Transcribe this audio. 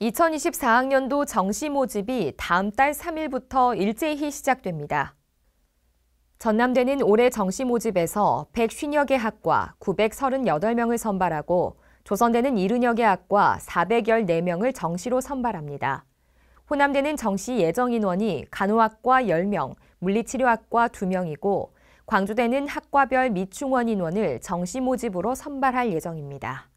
2024학년도 정시 모집이 다음 달 3일부터 일제히 시작됩니다. 전남대는 올해 정시 모집에서 1 0 0여개 학과 938명을 선발하고 조선대는 70여 개 학과 414명을 정시로 선발합니다. 호남대는 정시 예정 인원이 간호학과 10명, 물리치료학과 2명이고 광주대는 학과별 미충원 인원을 정시 모집으로 선발할 예정입니다.